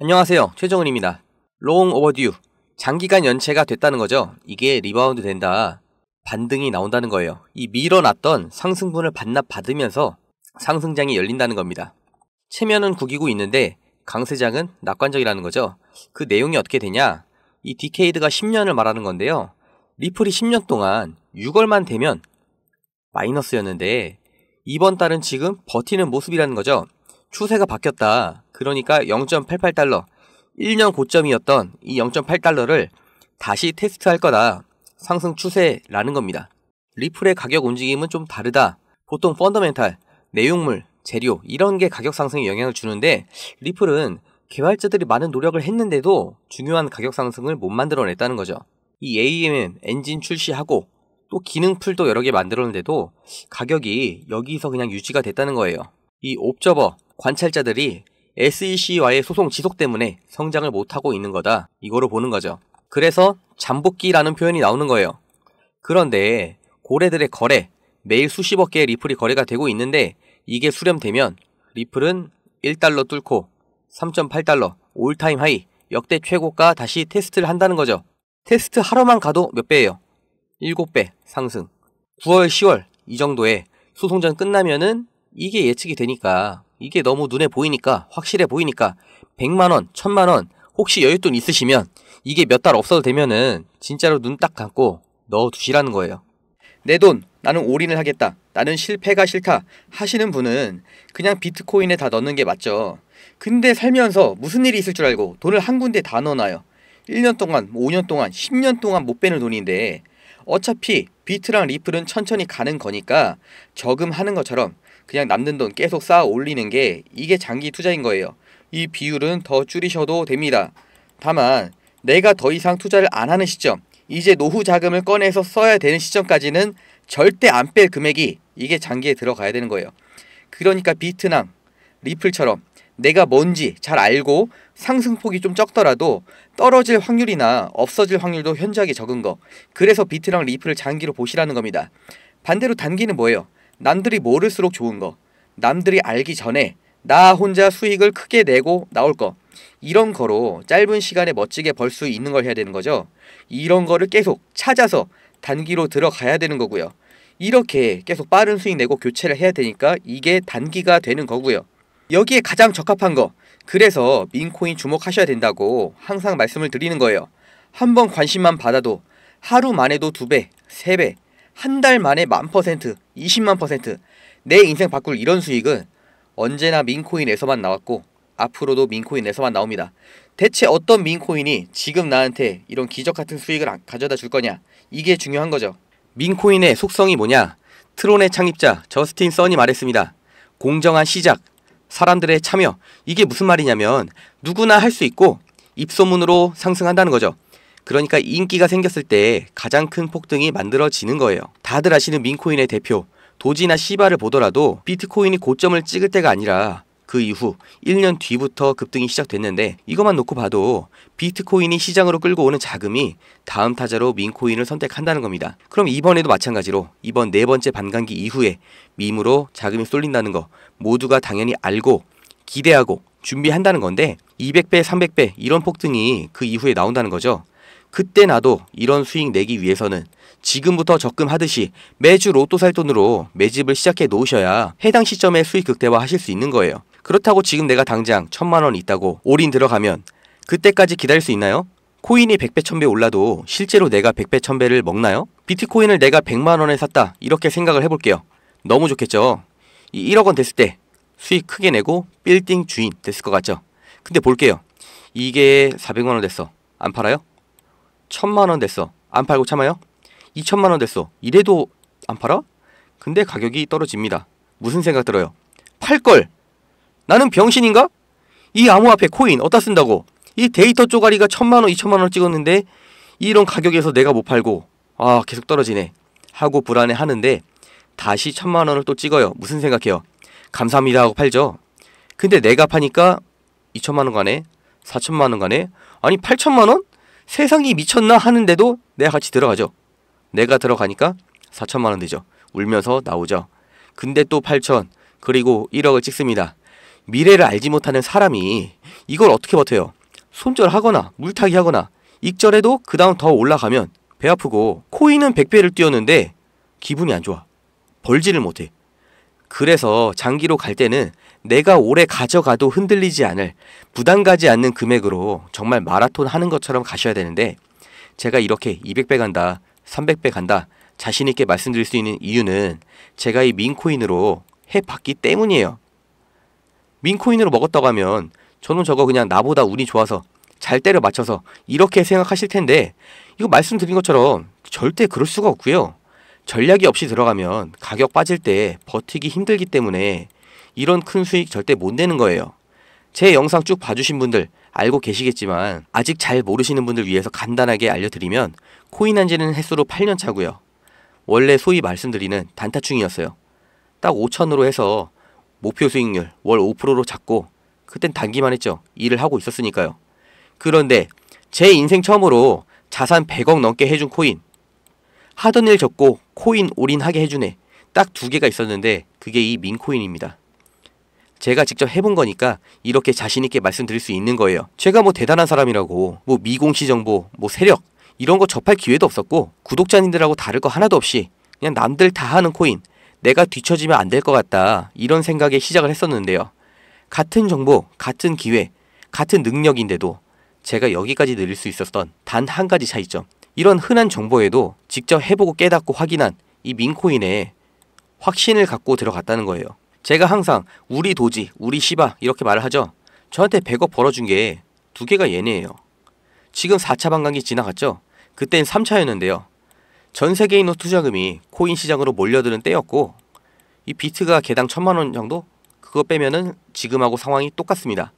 안녕하세요. 최정은입니다. 롱 오버듀. 장기간 연체가 됐다는 거죠. 이게 리바운드 된다. 반등이 나온다는 거예요. 이 밀어놨던 상승분을 반납받으면서 상승장이 열린다는 겁니다. 체면은 구기고 있는데 강세장은 낙관적이라는 거죠. 그 내용이 어떻게 되냐? 이 디케이드가 10년을 말하는 건데요. 리플이 10년 동안 6월만 되면 마이너스였는데 이번 달은 지금 버티는 모습이라는 거죠. 추세가 바뀌었다. 그러니까 0.88달러, 1년 고점이었던 이 0.8달러를 다시 테스트할 거다. 상승 추세라는 겁니다. 리플의 가격 움직임은 좀 다르다. 보통 펀더멘탈, 내용물, 재료 이런 게 가격 상승에 영향을 주는데 리플은 개발자들이 많은 노력을 했는데도 중요한 가격 상승을 못 만들어냈다는 거죠. 이 AMM 엔진 출시하고 또 기능 풀도 여러 개 만들었는데도 가격이 여기서 그냥 유지가 됐다는 거예요. 이 옵저버 관찰자들이 SEC와의 소송 지속 때문에 성장을 못하고 있는 거다. 이거로 보는 거죠. 그래서 잠복기라는 표현이 나오는 거예요. 그런데 고래들의 거래, 매일 수십억 개의 리플이 거래가 되고 있는데 이게 수렴되면 리플은 1달러 뚫고 3.8달러 올타임 하이 역대 최고가 다시 테스트를 한다는 거죠. 테스트 하러만 가도 몇 배예요? 7배 상승. 9월, 10월 이 정도에 소송전 끝나면은 이게 예측이 되니까 이게 너무 눈에 보이니까 확실해 보이니까 100만원, 1000만원 혹시 여윳돈 있으시면 이게 몇 달 없어도 되면은 진짜로 눈 딱 감고 넣어두시라는 거예요. 내 돈, 나는 올인을 하겠다. 나는 실패가 싫다. 하시는 분은 그냥 비트코인에 다 넣는 게 맞죠. 근데 살면서 무슨 일이 있을 줄 알고 돈을 한 군데 다 넣어놔요. 1년 동안, 5년 뭐 동안, 10년 동안 못 빼는 돈인데 어차피 비트랑 리플은 천천히 가는 거니까 저금하는 것처럼 그냥 남는 돈 계속 쌓아 올리는 게 이게 장기 투자인 거예요. 이 비율은 더 줄이셔도 됩니다. 다만 내가 더 이상 투자를 안 하는 시점, 이제 노후 자금을 꺼내서 써야 되는 시점까지는 절대 안 뺄 금액이 이게 장기에 들어가야 되는 거예요. 그러니까 비트랑 리플처럼 내가 뭔지 잘 알고 상승폭이 좀 적더라도 떨어질 확률이나 없어질 확률도 현저하게 적은 거. 그래서 비트랑 리플을 장기로 보시라는 겁니다. 반대로 단기는 뭐예요? 남들이 모를수록 좋은 거, 남들이 알기 전에 나 혼자 수익을 크게 내고 나올 거, 이런 거로 짧은 시간에 멋지게 벌 수 있는 걸 해야 되는 거죠. 이런 거를 계속 찾아서 단기로 들어가야 되는 거고요. 이렇게 계속 빠른 수익 내고 교체를 해야 되니까 이게 단기가 되는 거고요. 여기에 가장 적합한 거, 그래서 민코인 주목하셔야 된다고 항상 말씀을 드리는 거예요. 한번 관심만 받아도 하루 만에도 두 배, 세 배, 한달 만에 만 퍼센트, 20만 퍼센트 내 인생 바꿀 이런 수익은 언제나 민코인에서만 나왔고 앞으로도 민코인에서만 나옵니다. 대체 어떤 민코인이 지금 나한테 이런 기적 같은 수익을 가져다 줄 거냐? 이게 중요한 거죠. 민코인의 속성이 뭐냐? 트론의 창립자 저스틴 써니 말했습니다. 공정한 시작, 사람들의 참여. 이게 무슨 말이냐면 누구나 할 수 있고 입소문으로 상승한다는 거죠. 그러니까 인기가 생겼을 때 가장 큰 폭등이 만들어지는 거예요. 다들 아시는 민코인의 대표 도지나 시바를 보더라도 비트코인이 고점을 찍을 때가 아니라 그 이후 1년 뒤부터 급등이 시작됐는데 이것만 놓고 봐도 비트코인이 시장으로 끌고 오는 자금이 다음 타자로 민코인을 선택한다는 겁니다. 그럼 이번에도 마찬가지로 이번 네 번째 반감기 이후에 밈으로 자금이 쏠린다는 거 모두가 당연히 알고 기대하고 준비한다는 건데 200배, 300배 이런 폭등이 그 이후에 나온다는 거죠. 그때 나도 이런 수익 내기 위해서는 지금부터 적금하듯이 매주 로또 살 돈으로 매집을 시작해 놓으셔야 해당 시점에 수익 극대화 하실 수 있는 거예요. 그렇다고 지금 내가 당장 천만 원 있다고 올인 들어가면 그때까지 기다릴 수 있나요? 코인이 100배, 1000배 올라도 실제로 내가 100배, 1000배를 먹나요? 비트코인을 내가 100만 원에 샀다 이렇게 생각을 해볼게요. 너무 좋겠죠? 이 1억 원 됐을 때 수익 크게 내고 빌딩 주인 됐을 것 같죠? 근데 볼게요. 이게 400만 원 됐어. 안 팔아요? 천만 원 됐어. 안 팔고 참아요? 2천만 원 됐어. 이래도 안 팔아? 근데 가격이 떨어집니다. 무슨 생각 들어요? 팔 걸. 나는 병신인가? 이 암호화폐 코인 어디다 쓴다고? 이 데이터 쪼가리가 천만 원, 이천만 원 찍었는데 이런 가격에서 내가 못 팔고 아 계속 떨어지네 하고 불안해 하는데 다시 천만 원을 또 찍어요. 무슨 생각해요? 감사합니다 하고 팔죠. 근데 내가 파니까 이천만 원 가네? 사천만원 가네? 아니 팔천만 원? 세상이 미쳤나 하는데도 내가 같이 들어가죠. 내가 들어가니까 4천만 원 되죠. 울면서 나오죠. 근데 또 8천 그리고 1억을 찍습니다. 미래를 알지 못하는 사람이 이걸 어떻게 버텨요? 손절하거나 물타기 하거나 익절해도 그 다음 더 올라가면 배 아프고 코인은 100배를 뛰었는데 기분이 안 좋아. 벌지를 못해. 그래서 장기로 갈 때는 내가 오래 가져가도 흔들리지 않을 부담 가지 않는 금액으로 정말 마라톤 하는 것처럼 가셔야 되는데 제가 이렇게 200배 간다, 300배 간다 자신 있게 말씀드릴 수 있는 이유는 제가 이 민코인으로 해봤기 때문이에요. 민코인으로 먹었다고 하면 저는 저거 그냥 나보다 운이 좋아서 잘 때려 맞춰서 이렇게 생각하실 텐데 이거 말씀드린 것처럼 절대 그럴 수가 없고요. 전략이 없이 들어가면 가격 빠질 때 버티기 힘들기 때문에 이런 큰 수익 절대 못 내는 거예요. 제 영상 쭉 봐주신 분들 알고 계시겠지만 아직 잘 모르시는 분들 위해서 간단하게 알려드리면 코인한 지는 횟수로 8년 차고요. 원래 소위 말씀드리는 단타충이었어요. 딱 5천으로 해서 목표 수익률 월 5%로 잡고 그땐 단기만 했죠. 일을 하고 있었으니까요. 그런데 제 인생 처음으로 자산 100억 넘게 해준 코인 하던 일 접고 코인 올인하게 해주네 딱 두 개가 있었는데 그게 이 민코인입니다. 제가 직접 해본 거니까 이렇게 자신 있게 말씀드릴 수 있는 거예요. 제가 뭐 대단한 사람이라고 뭐 미공시 정보, 뭐 세력 이런 거 접할 기회도 없었고 구독자님들하고 다를 거 하나도 없이 그냥 남들 다 하는 코인 내가 뒤처지면 안 될 것 같다 이런 생각에 시작을 했었는데요. 같은 정보, 같은 기회, 같은 능력인데도 제가 여기까지 늘릴 수 있었던 단 한 가지 차이점 이런 흔한 정보에도 직접 해보고 깨닫고 확인한 이 민코인에 확신을 갖고 들어갔다는 거예요. 제가 항상 우리 도지, 우리 시바 이렇게 말을 하죠. 저한테 100억 벌어준 게 두 개가 얘네예요. 지금 4차 반감기 지나갔죠? 그땐 3차였는데요. 전 세계인의 투자금이 코인 시장으로 몰려드는 때였고 이 비트가 개당 천만 원 정도? 그거 빼면은 지금하고 상황이 똑같습니다.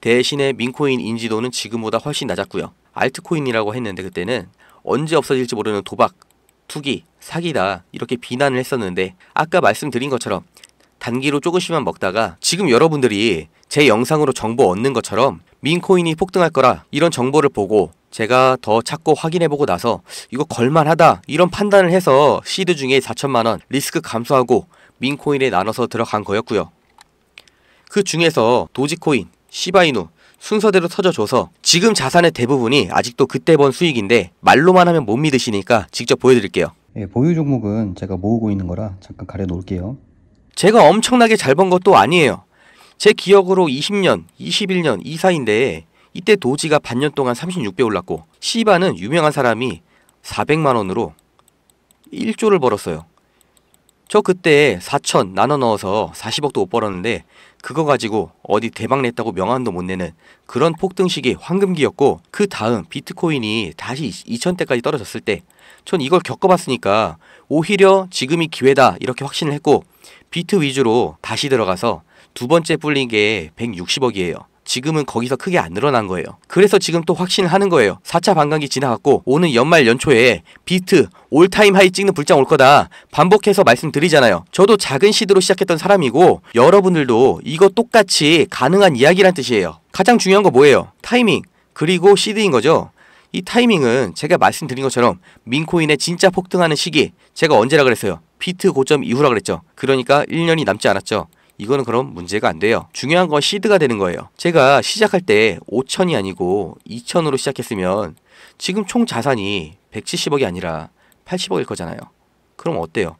대신에 민코인 인지도는 지금보다 훨씬 낮았고요. 알트코인이라고 했는데 그때는 언제 없어질지 모르는 도박, 투기, 사기다 이렇게 비난을 했었는데 아까 말씀드린 것처럼 단기로 조금씩만 먹다가 지금 여러분들이 제 영상으로 정보 얻는 것처럼 민코인이 폭등할 거라 이런 정보를 보고 제가 더 찾고 확인해보고 나서 이거 걸만하다 이런 판단을 해서 시드 중에 4천만원 리스크 감소하고 민코인에 나눠서 들어간 거였고요. 그 중에서 도지코인, 시바이누 순서대로 터져줘서 지금 자산의 대부분이 아직도 그때 번 수익인데 말로만 하면 못 믿으시니까 직접 보여드릴게요. 예, 보유 종목은 제가 모으고 있는 거라 잠깐 가려놓을게요. 제가 엄청나게 잘 번 것도 아니에요. 제 기억으로 20년, 21년 이사인데 이때 도지가 반년 동안 36배 올랐고 시바는 유명한 사람이 400만 원으로 1조를 벌었어요. 저 그때 4천 나눠 넣어서 40억도 못 벌었는데 그거 가지고 어디 대박 냈다고 명함도 못 내는 그런 폭등식이 황금기였고 그 다음 비트코인이 다시 2 0 0 0대까지 떨어졌을 때전 이걸 겪어봤으니까 오히려 지금이 기회다 이렇게 확신을 했고 비트 위주로 다시 들어가서 두 번째 뿔린 게 160억이에요. 지금은 거기서 크게 안 늘어난 거예요. 그래서 지금 또 확신을 하는 거예요. 4차 반감기 지나갔고 오는 연말 연초에 비트 올타임 하이 찍는 불장 올 거다. 반복해서 말씀드리잖아요. 저도 작은 시드로 시작했던 사람이고 여러분들도 이거 똑같이 가능한 이야기란 뜻이에요. 가장 중요한 거 뭐예요? 타이밍 그리고 시드인 거죠. 이 타이밍은 제가 말씀드린 것처럼 민코인의 진짜 폭등하는 시기 제가 언제라 그랬어요? 비트 고점 이후라 그랬죠. 그러니까 1년이 남지 않았죠. 이거는 그럼 문제가 안 돼요. 중요한 건 시드가 되는 거예요. 제가 시작할 때 5천이 아니고 2천으로 시작했으면 지금 총 자산이 170억이 아니라 80억일 거잖아요. 그럼 어때요?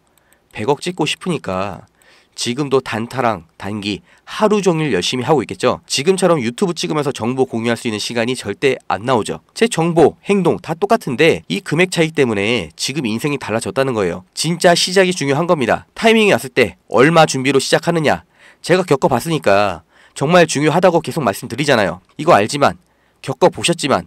100억 찍고 싶으니까 지금도 단타랑 단기 하루 종일 열심히 하고 있겠죠. 지금처럼 유튜브 찍으면서 정보 공유할 수 있는 시간이 절대 안 나오죠. 제 정보, 행동 다 똑같은데 이 금액 차이 때문에 지금 인생이 달라졌다는 거예요. 진짜 시작이 중요한 겁니다. 타이밍이 왔을 때 얼마 준비로 시작하느냐. 제가 겪어봤으니까 정말 중요하다고 계속 말씀드리잖아요. 이거 알지만 겪어보셨지만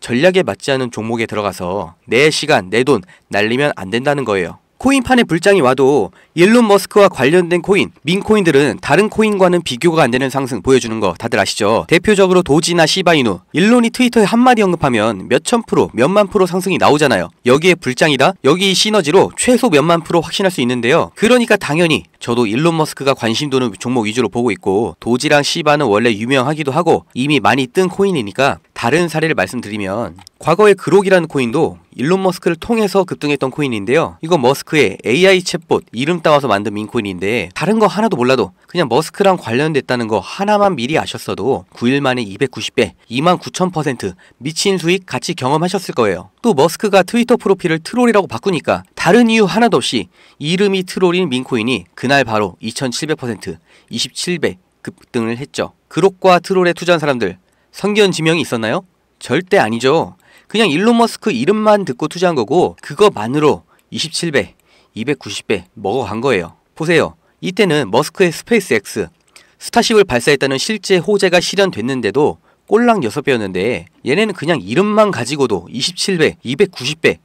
전략에 맞지 않은 종목에 들어가서 내 시간, 내 돈 날리면 안 된다는 거예요. 코인판에 불장이 와도 일론 머스크와 관련된 코인, 민코인들은 다른 코인과는 비교가 안 되는 상승 보여주는 거 다들 아시죠? 대표적으로 도지나 시바이누, 일론이 트위터에 한마디 언급하면 몇천 프로, 몇만 프로 상승이 나오잖아요. 여기에 불장이다? 여기 시너지로 최소 몇만 프로 확신할 수 있는데요. 그러니까 당연히 저도 일론 머스크가 관심 도는 종목 위주로 보고 있고 도지랑 시바는 원래 유명하기도 하고 이미 많이 뜬 코인이니까 다른 사례를 말씀드리면 과거에 그록이라는 코인도 일론 머스크를 통해서 급등했던 코인인데요. 이거 머스크의 AI 챗봇 이름 따와서 만든 민코인인데 다른 거 하나도 몰라도 그냥 머스크랑 관련됐다는 거 하나만 미리 아셨어도 9일 만에 290배, 29,000% 미친 수익 같이 경험하셨을 거예요. 또 머스크가 트위터 프로필을 트롤이라고 바꾸니까 다른 이유 하나도 없이 이름이 트롤인 민코인이 그날 바로 2,700%, 27배 급등을 했죠. 그록과 트롤에 투자한 사람들, 선견 지명이 있었나요? 절대 아니죠. 그냥 일론 머스크 이름만 듣고 투자한 거고 그거만으로 27배, 290배 먹어간 거예요. 보세요. 이때는 머스크의 스페이스X, 스타쉽을 발사했다는 실제 호재가 실현됐는데도 꼴랑 6배였는데 얘네는 그냥 이름만 가지고도 27배, 290배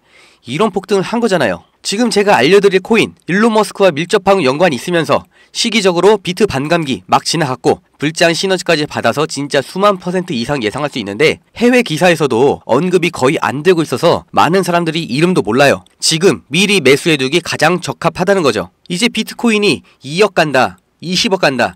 이런 폭등을 한 거잖아요. 지금 제가 알려드릴 코인 일론 머스크와 밀접한 연관이 있으면서 시기적으로 비트 반감기 막 지나갔고 불장 시너지까지 받아서 진짜 수만 퍼센트 이상 예상할 수 있는데 해외 기사에서도 언급이 거의 안 되고 있어서 많은 사람들이 이름도 몰라요. 지금 미리 매수해두기 가장 적합하다는 거죠. 이제 비트코인이 2억 간다, 20억 간다,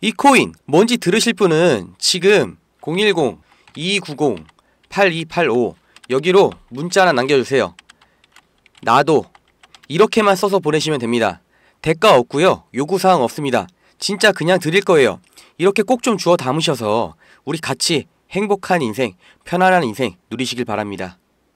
이 코인 뭔지 들으실 분은 지금 010-290-8285 여기로 문자나 남겨주세요. 나도 이렇게만 써서 보내시면 됩니다. 대가 없고요. 요구사항 없습니다. 진짜 그냥 드릴 거예요. 이렇게 꼭 좀 주워 담으셔서 우리 같이 행복한 인생, 편안한 인생 누리시길 바랍니다.